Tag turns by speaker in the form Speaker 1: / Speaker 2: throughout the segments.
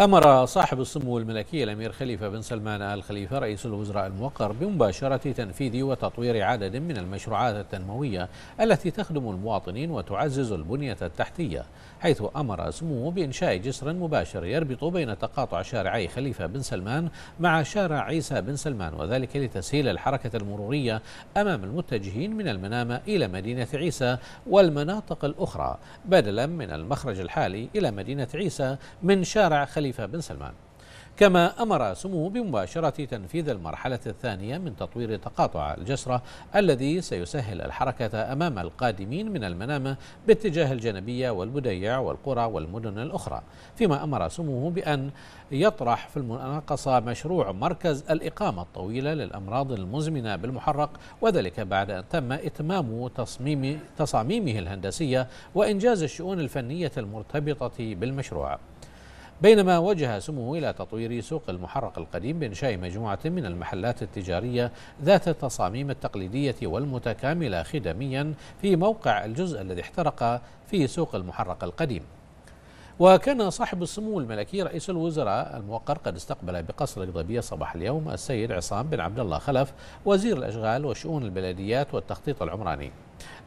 Speaker 1: أمر صاحب السمو الملكي الأمير خليفة بن سلمان آل خليفة رئيس الوزراء الموقر بمباشرة تنفيذ وتطوير عدد من المشروعات التنموية التي تخدم المواطنين وتعزز البنية التحتية حيث أمر سموه بإنشاء جسر مباشر يربط بين تقاطع شارعي خليفة بن سلمان مع شارع عيسى بن سلمان وذلك لتسهيل الحركة المرورية أمام المتجهين من المنامة إلى مدينة عيسى والمناطق الأخرى بدلا من المخرج الحالي إلى مدينة عيسى من شارع خليفة الخليفة بن سلمان كما أمر سموه بمباشرة تنفيذ المرحلة الثانية من تطوير تقاطع الجسرة الذي سيسهل الحركة أمام القادمين من المنامة باتجاه الجنبية والبديع والقرى والمدن الأخرى فيما أمر سموه بأن يطرح في المناقصة مشروع مركز الإقامة الطويلة للأمراض المزمنة بالمحرق وذلك بعد أن تم إتمام تصميم تصاميمه الهندسية وإنجاز الشؤون الفنية المرتبطة بالمشروع بينما وجه سموه إلى تطوير سوق المحرق القديم بإنشاء مجموعة من المحلات التجارية ذات التصاميم التقليدية والمتكاملة خدميا في موقع الجزء الذي احترق في سوق المحرق القديم وكان صاحب السمو الملكي رئيس الوزراء الموقر قد استقبل بقصر القضبية صباح اليوم السيد عصام بن عبد الله خلف وزير الأشغال وشؤون البلديات والتخطيط العمراني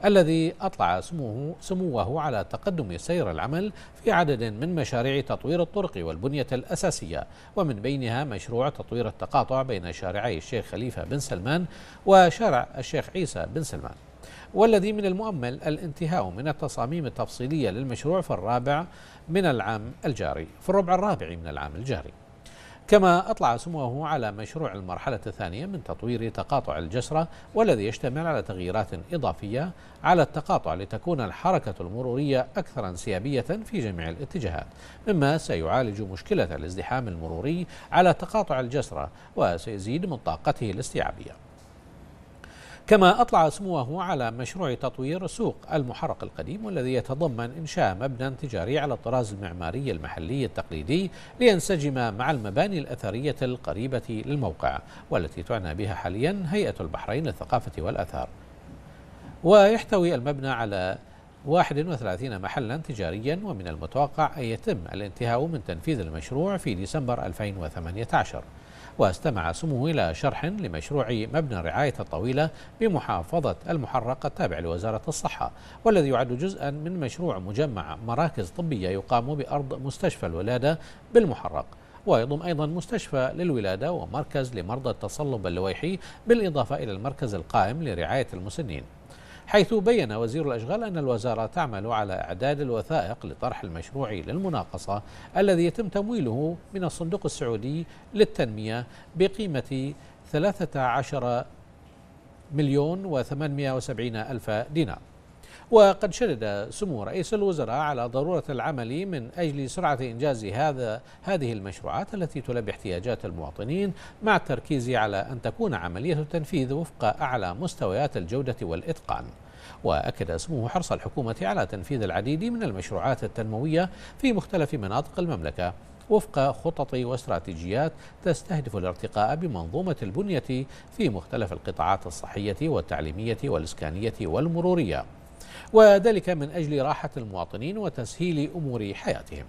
Speaker 1: الذي أطلع سموه سموه على تقدم سير العمل في عدد من مشاريع تطوير الطرق والبنية الأساسية ومن بينها مشروع تطوير التقاطع بين شارعي الشيخ خليفة بن سلمان وشارع الشيخ عيسى بن سلمان والذي من المؤمل الانتهاء من التصاميم التفصيلية للمشروع في الرابع من العام الجاري في الربع الرابع من العام الجاري كما أطلع سموه على مشروع المرحلة الثانية من تطوير تقاطع الجسرة والذي يشتمل على تغييرات إضافية على التقاطع لتكون الحركة المرورية أكثر انسيابية في جميع الاتجاهات مما سيعالج مشكلة الازدحام المروري على تقاطع الجسرة وسيزيد من طاقته الاستيعابية كما أطلع سموه على مشروع تطوير سوق المحرق القديم والذي يتضمن إنشاء مبنى تجاري على الطراز المعماري المحلي التقليدي لينسجم مع المباني الأثرية القريبة للموقع والتي تعنى بها حاليا هيئة البحرين للثقافة والأثار ويحتوي المبنى على 31 محلا تجاريا ومن المتوقع أن يتم الانتهاء من تنفيذ المشروع في ديسمبر 2018 واستمع سموه إلى شرح لمشروع مبنى الرعاية الطويلة بمحافظة المحرقة التابع لوزارة الصحة والذي يعد جزءا من مشروع مجمع مراكز طبية يقام بأرض مستشفى الولادة بالمحرق ويضم أيضا مستشفى للولادة ومركز لمرضى التصلب اللويحي بالإضافة إلى المركز القائم لرعاية المسنين حيث بين وزير الأشغال أن الوزارة تعمل على إعداد الوثائق لطرح المشروع للمناقصة الذي يتم تمويله من الصندوق السعودي للتنمية بقيمة 13 مليون و870 ألف دينار وقد شدد سمو رئيس الوزراء على ضرورة العمل من أجل سرعة إنجاز هذا هذه المشروعات التي تلبي احتياجات المواطنين مع التركيز على أن تكون عملية التنفيذ وفق أعلى مستويات الجودة والإتقان وأكد سموه حرص الحكومة على تنفيذ العديد من المشروعات التنموية في مختلف مناطق المملكة وفق خطط واستراتيجيات تستهدف الارتقاء بمنظومة البنية في مختلف القطاعات الصحية والتعليمية والإسكانية والمرورية وذلك من أجل راحة المواطنين وتسهيل أمور حياتهم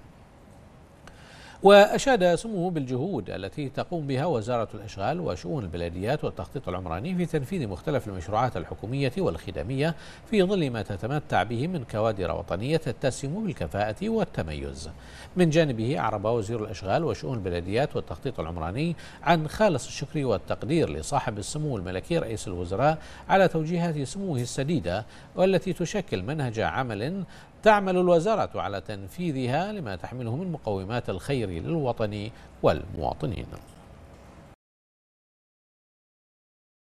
Speaker 1: وأشاد سموه بالجهود التي تقوم بها وزارة الإشغال وشؤون البلديات والتخطيط العمراني في تنفيذ مختلف المشروعات الحكومية والخدمية في ظل ما تتمتع به من كوادر وطنية تتسم بالكفاءة والتميز من جانبه أعرب وزير الإشغال وشؤون البلديات والتخطيط العمراني عن خالص الشكر والتقدير لصاحب السمو الملكي رئيس الوزراء على توجيهات سموه السديدة والتي تشكل منهج عمل تعمل الوزارة على تنفيذها لما تحمله من مقومات الخير للوطن والمواطنين